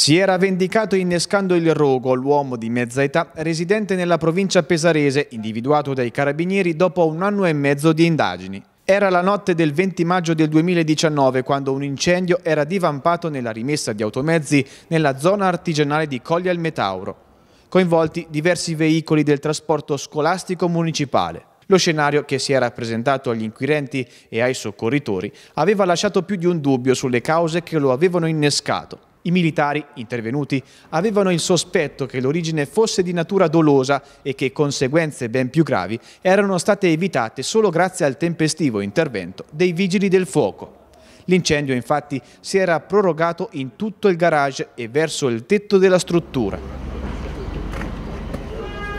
Si era vendicato innescando il rogo l'uomo di mezza età residente nella provincia pesarese, individuato dai carabinieri dopo un anno e mezzo di indagini. Era la notte del 20 maggio del 2019 quando un incendio era divampato nella rimessa di automezzi nella zona artigianale di Coglia al Metauro. Coinvolti diversi veicoli del trasporto scolastico municipale. Lo scenario che si era presentato agli inquirenti e ai soccorritori aveva lasciato più di un dubbio sulle cause che lo avevano innescato i militari, intervenuti, avevano il sospetto che l'origine fosse di natura dolosa e che conseguenze ben più gravi erano state evitate solo grazie al tempestivo intervento dei vigili del fuoco. L'incendio infatti si era prorogato in tutto il garage e verso il tetto della struttura.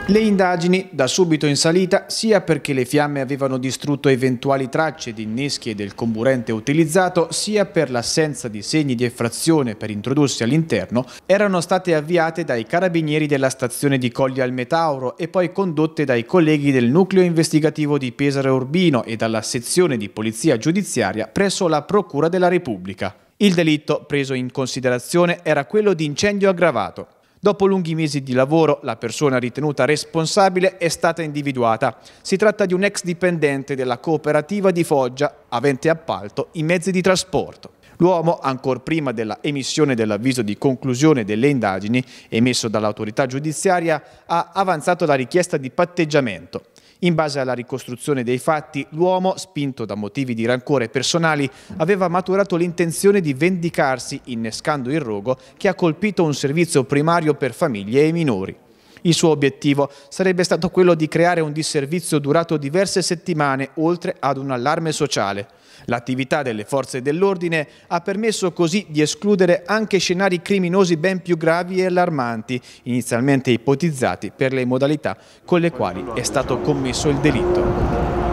Le indagini, da subito in salita, sia perché le fiamme avevano distrutto eventuali tracce di inneschi e del comburente utilizzato, sia per l'assenza di segni di effrazione per introdursi all'interno, erano state avviate dai carabinieri della stazione di Colli al Metauro e poi condotte dai colleghi del nucleo investigativo di Pesaro Urbino e dalla sezione di polizia giudiziaria presso la Procura della Repubblica. Il delitto preso in considerazione era quello di incendio aggravato. Dopo lunghi mesi di lavoro, la persona ritenuta responsabile è stata individuata. Si tratta di un ex dipendente della cooperativa di Foggia, avente appalto i mezzi di trasporto. L'uomo, ancor prima della emissione dell'avviso di conclusione delle indagini emesso dall'autorità giudiziaria, ha avanzato la richiesta di patteggiamento. In base alla ricostruzione dei fatti, l'uomo, spinto da motivi di rancore personali, aveva maturato l'intenzione di vendicarsi innescando il rogo che ha colpito un servizio primario per famiglie e minori. Il suo obiettivo sarebbe stato quello di creare un disservizio durato diverse settimane, oltre ad un allarme sociale. L'attività delle forze dell'ordine ha permesso così di escludere anche scenari criminosi ben più gravi e allarmanti, inizialmente ipotizzati per le modalità con le quali è stato commesso il delitto.